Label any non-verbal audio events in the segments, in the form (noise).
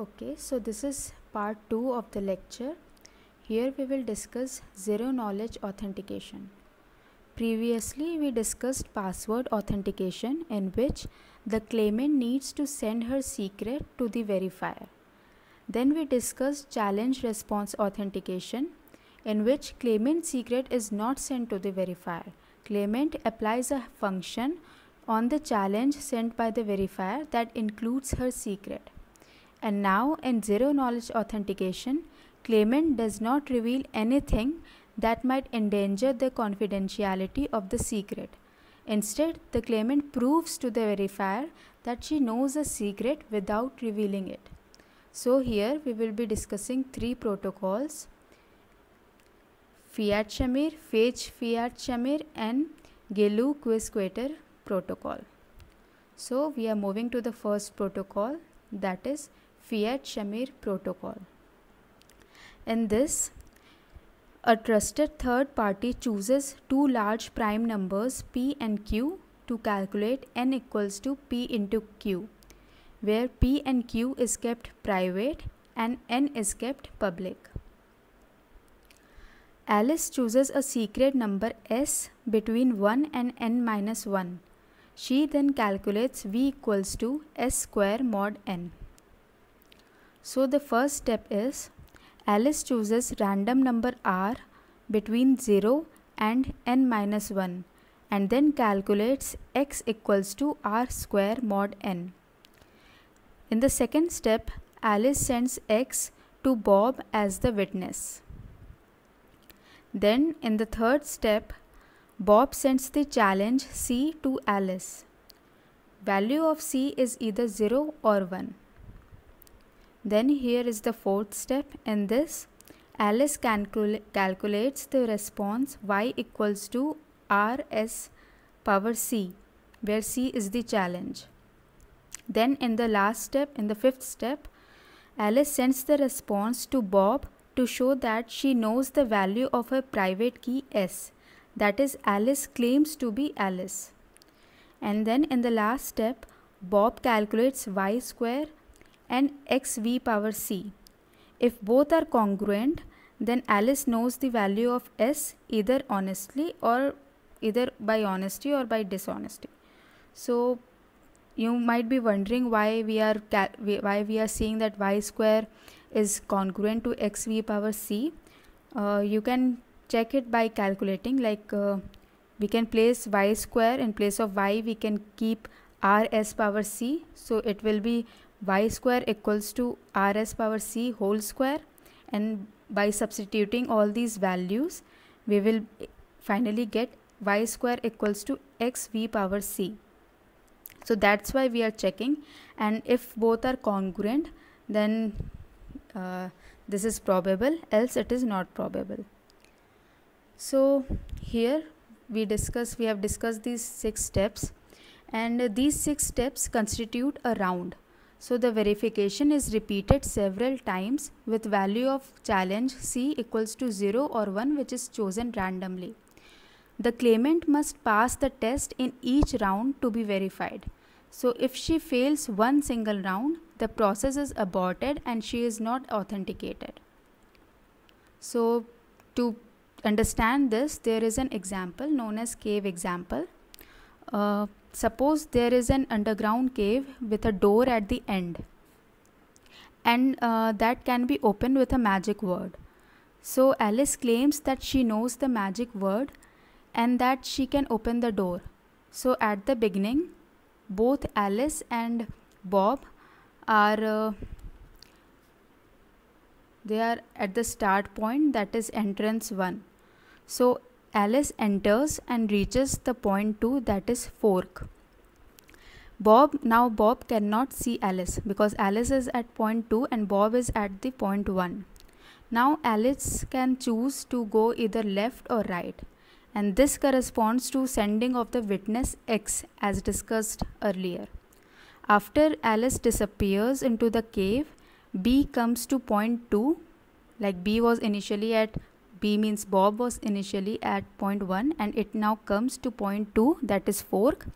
Okay, so this is part 2 of the lecture. Here we will discuss zero knowledge authentication. Previously we discussed password authentication in which the claimant needs to send her secret to the verifier. Then we discussed challenge response authentication in which claimant secret is not sent to the verifier. Claimant applies a function on the challenge sent by the verifier that includes her secret. And now in zero knowledge authentication, claimant does not reveal anything that might endanger the confidentiality of the secret. Instead, the claimant proves to the verifier that she knows a secret without revealing it. So here we will be discussing three protocols Fiat Shamir, Fage Fiat Shamir and Gelu Quisquater protocol. So we are moving to the first protocol that is Fiat Shamir protocol. In this, a trusted third party chooses two large prime numbers p and q to calculate n equals to p into q, where p and q is kept private and n is kept public. Alice chooses a secret number s between 1 and n minus 1. She then calculates v equals to s square mod n. So the first step is Alice chooses random number r between 0 and n minus 1 and then calculates x equals to r square mod n. In the second step, Alice sends x to Bob as the witness. Then in the third step, Bob sends the challenge c to Alice. Value of c is either 0 or 1. Then here is the fourth step. In this, Alice calcul calculates the response y equals to rs power c, where c is the challenge. Then in the last step, in the fifth step, Alice sends the response to Bob to show that she knows the value of her private key S. That is, Alice claims to be Alice. And then in the last step, Bob calculates y square and xv power c. If both are congruent, then Alice knows the value of s either honestly or either by honesty or by dishonesty. So you might be wondering why we are why we are seeing that y square is congruent to xv power c. Uh, you can check it by calculating like uh, we can place y square in place of y we can keep r s power c so it will be y square equals to rs power c whole square and by substituting all these values we will finally get y square equals to xv power c. So that's why we are checking and if both are congruent then uh, this is probable else it is not probable. So here we discuss we have discussed these six steps and these six steps constitute a round so the verification is repeated several times with value of challenge C equals to 0 or 1 which is chosen randomly. The claimant must pass the test in each round to be verified. So if she fails one single round, the process is aborted and she is not authenticated. So to understand this, there is an example known as cave example. Uh, suppose there is an underground cave with a door at the end and uh, that can be opened with a magic word. So Alice claims that she knows the magic word and that she can open the door. So at the beginning, both Alice and Bob are uh, they are at the start point that is entrance 1. So Alice enters and reaches the point 2 that is fork. Bob now Bob cannot see Alice because Alice is at point 2 and Bob is at the point 1. Now Alice can choose to go either left or right and this corresponds to sending of the witness X as discussed earlier. After Alice disappears into the cave, B comes to point 2 like B was initially at B means bob was initially at one, and it now comes to point two, that is fork.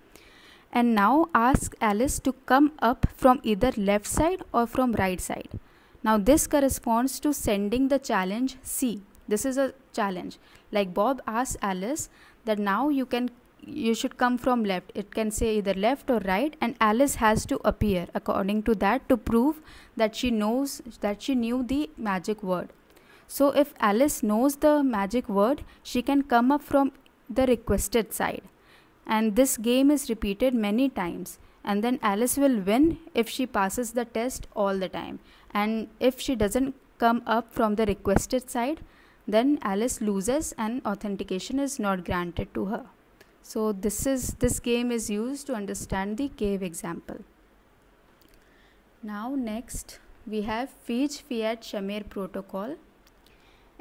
And now ask Alice to come up from either left side or from right side. Now this corresponds to sending the challenge C. This is a challenge. Like Bob asks Alice that now you can you should come from left. It can say either left or right and Alice has to appear according to that to prove that she knows that she knew the magic word so if Alice knows the magic word, she can come up from the requested side. And this game is repeated many times. And then Alice will win if she passes the test all the time. And if she doesn't come up from the requested side, then Alice loses and authentication is not granted to her. So this is this game is used to understand the cave example. Now next we have Fiji Fiat Shamir protocol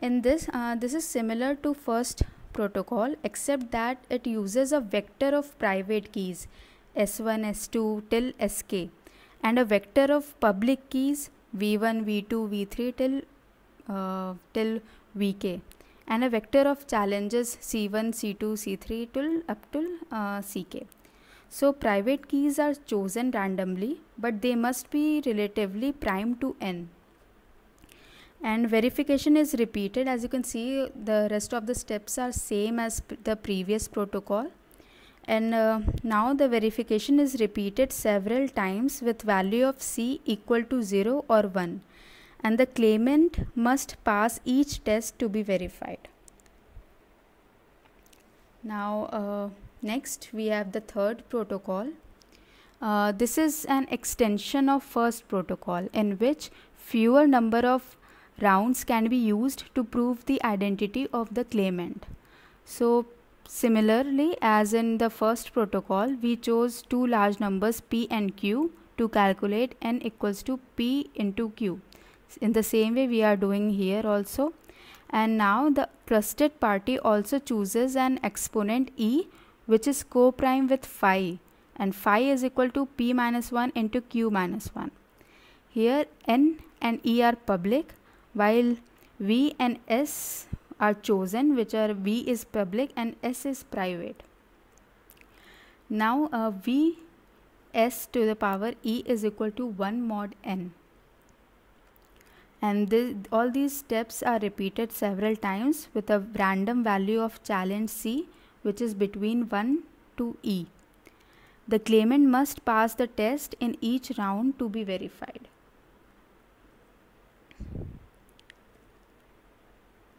in this uh, this is similar to first protocol except that it uses a vector of private keys s1 s2 till sk and a vector of public keys v1 v2 v3 till uh, till vk and a vector of challenges c1 c2 c3 till up till uh, ck so private keys are chosen randomly but they must be relatively prime to n and verification is repeated as you can see the rest of the steps are same as the previous protocol and uh, now the verification is repeated several times with value of c equal to 0 or 1 and the claimant must pass each test to be verified now uh, next we have the third protocol uh, this is an extension of first protocol in which fewer number of rounds can be used to prove the identity of the claimant. So similarly as in the first protocol we chose two large numbers p and q to calculate n equals to p into q. In the same way we are doing here also and now the trusted party also chooses an exponent e which is co-prime with phi and phi is equal to p minus 1 into q minus 1. Here n and e are public while V and S are chosen which are V is public and S is private. Now uh, V S to the power E is equal to 1 mod N and this, all these steps are repeated several times with a random value of challenge C which is between 1 to E. The claimant must pass the test in each round to be verified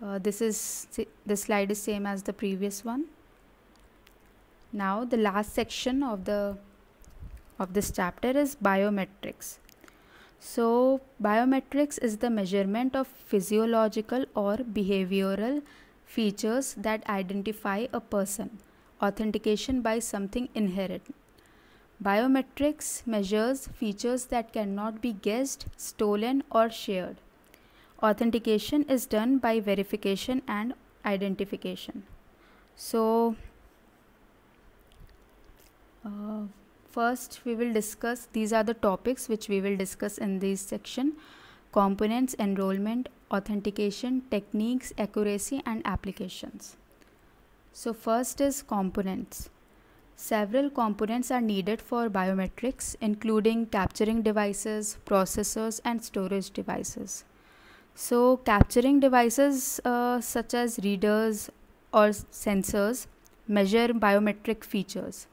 uh, this is the slide is same as the previous one now the last section of the of this chapter is biometrics so biometrics is the measurement of physiological or behavioral features that identify a person authentication by something inherent biometrics measures features that cannot be guessed stolen or shared authentication is done by verification and identification so uh, first we will discuss these are the topics which we will discuss in this section components enrollment authentication techniques accuracy and applications so first is components Several components are needed for biometrics, including capturing devices, processors, and storage devices. So capturing devices uh, such as readers or sensors measure biometric features.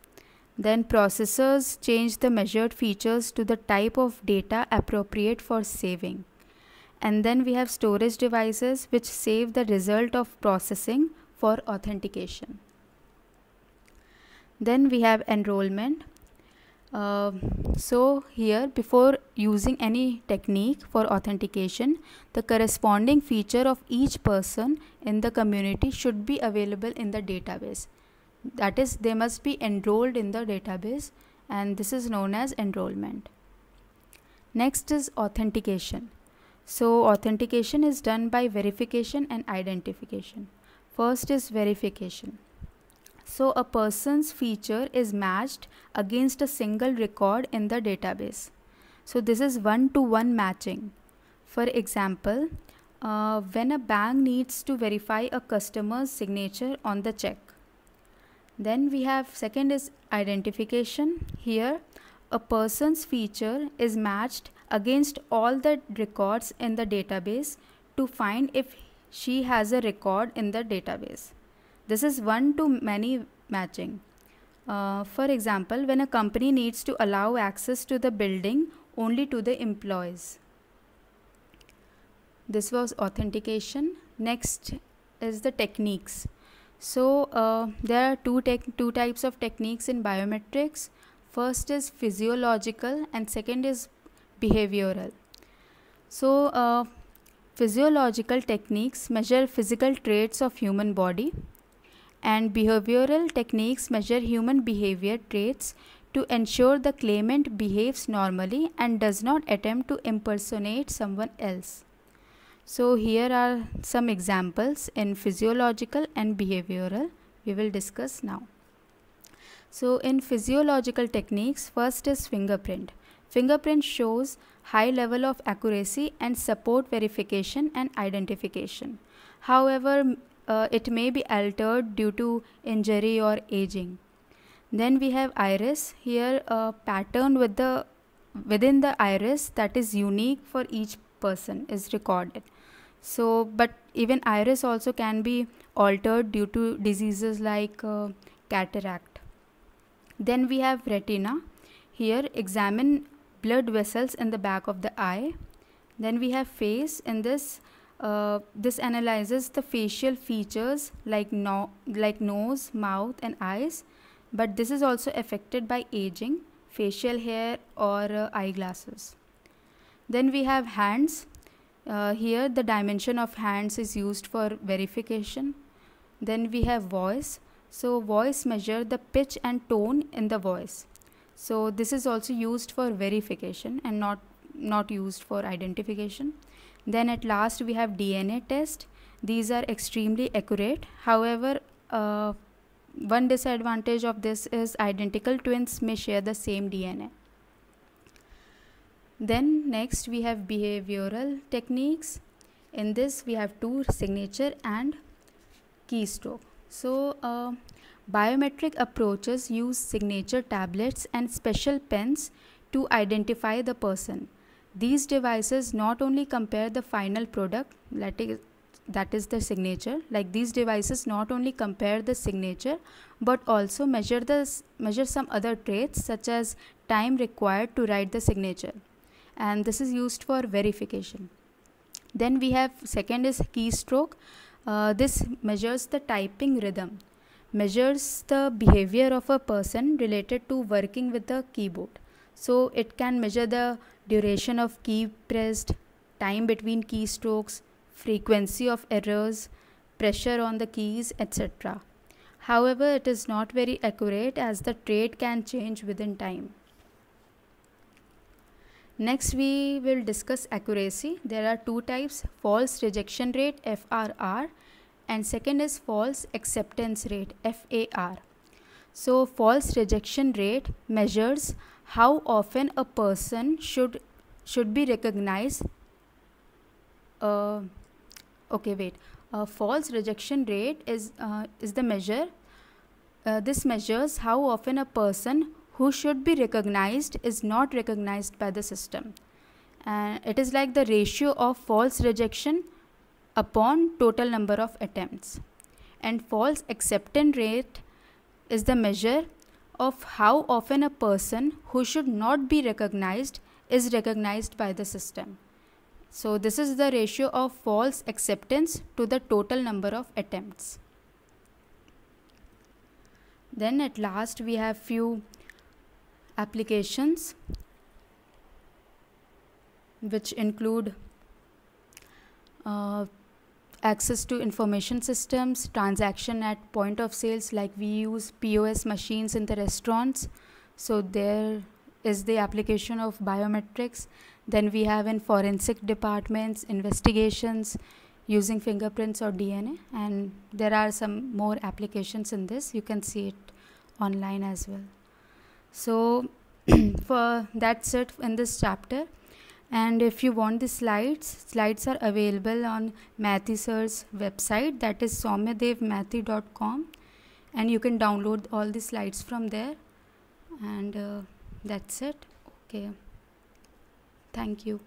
Then processors change the measured features to the type of data appropriate for saving. And then we have storage devices which save the result of processing for authentication. Then we have enrollment uh, so here before using any technique for authentication the corresponding feature of each person in the community should be available in the database that is they must be enrolled in the database and this is known as enrollment next is authentication so authentication is done by verification and identification first is verification so a person's feature is matched against a single record in the database. So this is one-to-one -one matching. For example, uh, when a bank needs to verify a customer's signature on the check. Then we have second is identification. Here a person's feature is matched against all the records in the database to find if she has a record in the database. This is one to many matching. Uh, for example, when a company needs to allow access to the building only to the employees. This was authentication. Next is the techniques. So uh, there are two, two types of techniques in biometrics. First is physiological and second is behavioral. So uh, physiological techniques measure physical traits of human body and behavioral techniques measure human behavior traits to ensure the claimant behaves normally and does not attempt to impersonate someone else. So here are some examples in physiological and behavioral we will discuss now. So in physiological techniques first is fingerprint. Fingerprint shows high level of accuracy and support verification and identification. However, uh, it may be altered due to injury or aging then we have iris here a pattern with the within the iris that is unique for each person is recorded so but even iris also can be altered due to diseases like uh, cataract then we have retina here examine blood vessels in the back of the eye then we have face in this uh, this analyzes the facial features like, no, like nose, mouth, and eyes, but this is also affected by aging, facial hair, or uh, eyeglasses. Then we have hands. Uh, here, the dimension of hands is used for verification. Then we have voice. So, voice measure the pitch and tone in the voice. So, this is also used for verification and not, not used for identification. Then at last we have DNA test. These are extremely accurate. However, uh, one disadvantage of this is identical twins may share the same DNA. Then next we have behavioral techniques. In this we have two signature and keystroke. So uh, biometric approaches use signature tablets and special pens to identify the person. These devices not only compare the final product, that is, that is the signature, like these devices not only compare the signature, but also measure, the, measure some other traits such as time required to write the signature. And this is used for verification. Then we have second is keystroke. Uh, this measures the typing rhythm, measures the behavior of a person related to working with the keyboard. So it can measure the duration of key pressed, time between keystrokes, frequency of errors, pressure on the keys, etc. However, it is not very accurate as the trade can change within time. Next, we will discuss accuracy. There are two types, false rejection rate, FRR, and second is false acceptance rate, FAR. So, false rejection rate measures how often a person should should be recognized uh, okay wait A false rejection rate is uh, is the measure uh, this measures how often a person who should be recognized is not recognized by the system and it is like the ratio of false rejection upon total number of attempts and false acceptance rate is the measure of how often a person who should not be recognized is recognized by the system. So this is the ratio of false acceptance to the total number of attempts. Then at last we have few applications which include uh, access to information systems, transaction at point of sales, like we use POS machines in the restaurants. So there is the application of biometrics. Then we have in forensic departments, investigations using fingerprints or DNA. And there are some more applications in this. You can see it online as well. So (clears throat) for that's it in this chapter and if you want the slides slides are available on mathi sir's website that is somyadevmathi.com and you can download all the slides from there and uh, that's it okay thank you